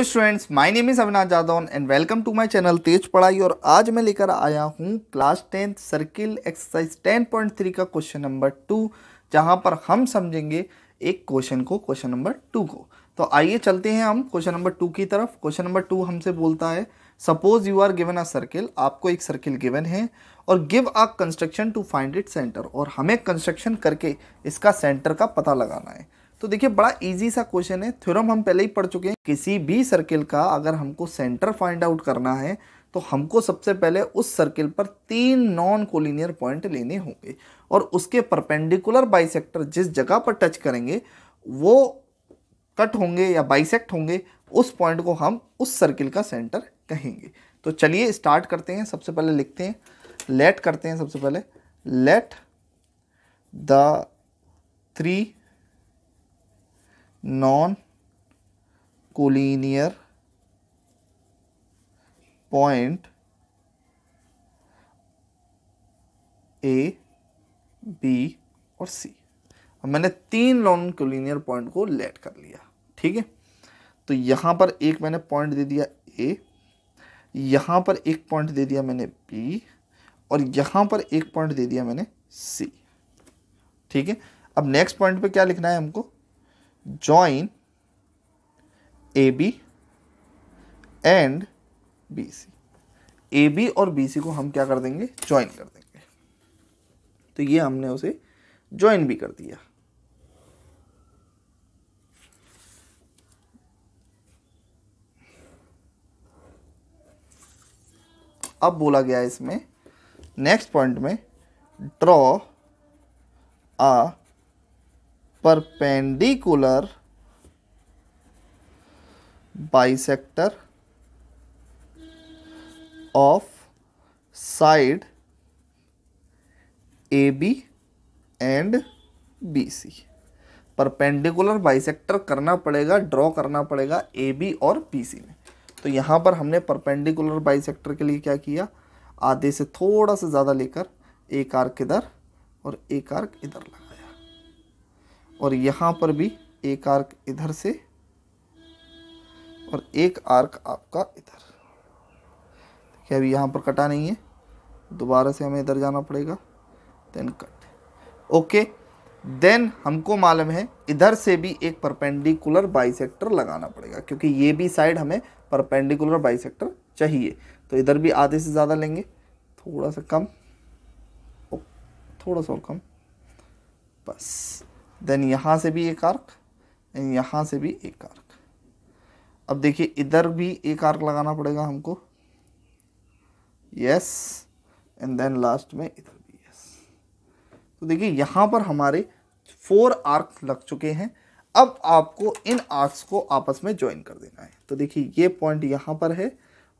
hello students my name is Avinash Jadaun and welcome to my channel Tez Padhai और आज मैं लेकर आया हूँ class tenth circle exercise ten point three का क्वेश्चन नंबर टू जहाँ पर हम समझेंगे एक क्वेश्चन को क्वेश्चन नंबर टू को तो आइए चलते हैं हम क्वेश्चन नंबर टू की तरफ क्वेश्चन नंबर टू हमसे बोलता है suppose you are given a circle आपको एक सर्किल गिवन है और give a construction to find it centre और हमें कंस्ट्रक्शन करके इसका सेंटर का पता लगाना है तो देखिए बड़ा इजी सा क्वेश्चन है थ्योरम हम पहले ही पढ़ चुके हैं किसी भी सर्किल का अगर हमको सेंटर फाइंड आउट करना है तो हमको सबसे पहले उस सर्किल पर तीन नॉन कोलिनियर पॉइंट लेने होंगे और उसके परपेंडिकुलर बाइसेक्टर जिस जगह पर टच करेंगे वो कट होंगे या बाइसेक्ट होंगे उस पॉइंट को हम उस सर्किल का सेंटर कहेंगे तो चलिए स्टार्ट करते हैं सबसे पहले लिखते हैं लेट करते हैं सबसे पहले let the three non collinear point A B और सी अब मैंने तीन नॉन कोलिनियर पॉइंट को लेट कर लिया ठीक है तो यहां पर एक मैंने पॉइंट दे दिया ए यहां पर एक पॉइंट दे दिया मैंने बी और यहां पर एक पॉइंट दे दिया मैंने सी ठीक है अब नेक्स्ट पॉइंट पे क्या लिखना है हमको join AB and BC AB और BC को हम क्या कर देंगे ज्वाइन कर देंगे तो ये हमने उसे ज्वाइन भी कर दिया अब बोला गया इसमें नेक्स्ट पॉइंट में draw a perpendicular of side A B and B C perpendicular bisector करना पड़ेगा ड्रॉ करना पड़ेगा ए बी और बी सी में तो यहाँ पर हमने परपेंडिकुलर बाइसेक्टर के लिए क्या किया आधे से थोड़ा सा ज़्यादा लेकर एक आर्क इधर और एक आर्क इधर लगा और यहाँ पर भी एक आर्क इधर से और एक आर्क आपका इधर देखिए अभी यहाँ पर कटा नहीं है दोबारा से हमें इधर जाना पड़ेगा देन कट ओके देन हमको मालूम है इधर से भी एक परपेंडिकुलर बाइसेक्टर लगाना पड़ेगा क्योंकि ये भी साइड हमें परपेंडिकुलर बाइसेक्टर चाहिए तो इधर भी आधे से ज़्यादा लेंगे थोड़ा सा कम oh, थोड़ा सा और कम बस देन यहाँ से भी एक आर्क एंड यहाँ से भी एक आर्क अब देखिए इधर भी एक आर्क लगाना पड़ेगा हमको यस एंड देन लास्ट में इधर भी यस तो देखिए यहाँ पर हमारे फोर आर्क लग चुके हैं अब आपको इन आर्क्स को आपस में ज्वाइन कर देना है तो देखिए ये पॉइंट यहाँ पर है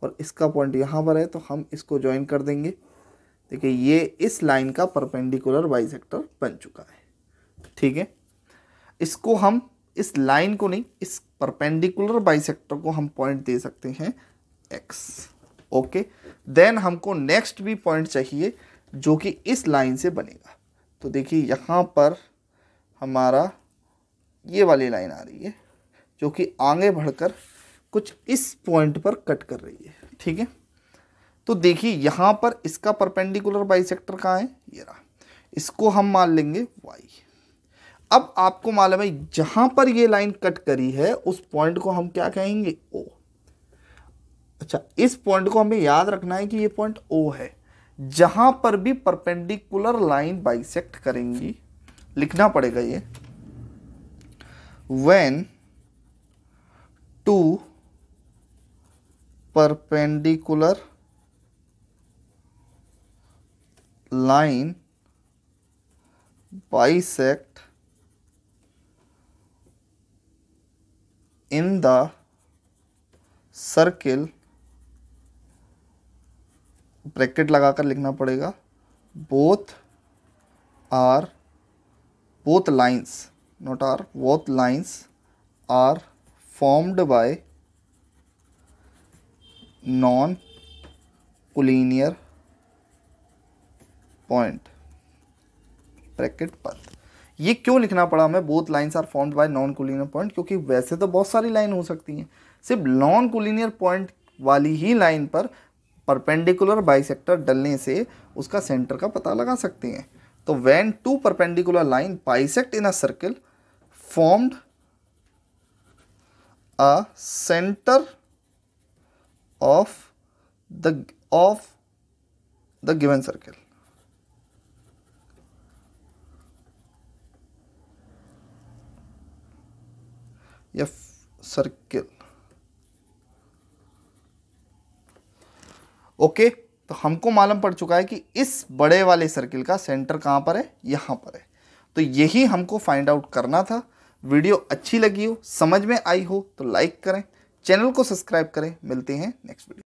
और इसका पॉइंट यहाँ पर है तो हम इसको ज्वाइन कर देंगे देखिए ये इस लाइन का परपेंडिकुलर बाई बन चुका है ठीक है इसको हम इस लाइन को नहीं इस परपेंडिकुलर बाइसेक्टर को हम पॉइंट दे सकते हैं एक्स ओके देन हमको नेक्स्ट भी पॉइंट चाहिए जो कि इस लाइन से बनेगा तो देखिए यहाँ पर हमारा ये वाली लाइन आ रही है जो कि आगे बढ़कर कुछ इस पॉइंट पर कट कर रही है ठीक है तो देखिए यहाँ पर इसका परपेंडिकुलर बाइसेक्टर कहाँ है ये रहा इसको हम मान लेंगे वाई अब आपको मालूम है जहां पर ये लाइन कट करी है उस पॉइंट को हम क्या कहेंगे ओ अच्छा इस पॉइंट को हमें याद रखना है कि ये पॉइंट ओ है जहां पर भी परपेंडिकुलर लाइन बाइसेक्ट करेंगी लिखना पड़ेगा ये when two perpendicular line bisect in the circle bracket लगाकर लिखना पड़ेगा both are both lines not are both lines are formed by non collinear point bracket पथ ये क्यों लिखना पड़ा हमें both lines are formed by non collinear point क्योंकि वैसे तो बहुत सारी लाइन हो सकती हैं सिर्फ नॉन कोलिनियर पॉइंट वाली ही लाइन पर परपेंडिकुलर बाइसेक्टर डलने से उसका सेंटर का पता लगा सकते हैं तो when two perpendicular line bisect in a circle formed a centre of the of the given circle f circle okay तो हमको मालूम पड़ चुका है कि इस बड़े वाले सर्किल का सेंटर कहां पर है यहां पर है तो यही हमको फाइंड आउट करना था वीडियो अच्छी लगी हो समझ में आई हो तो लाइक करें चैनल को सब्सक्राइब करें मिलते हैं नेक्स्ट वीडियो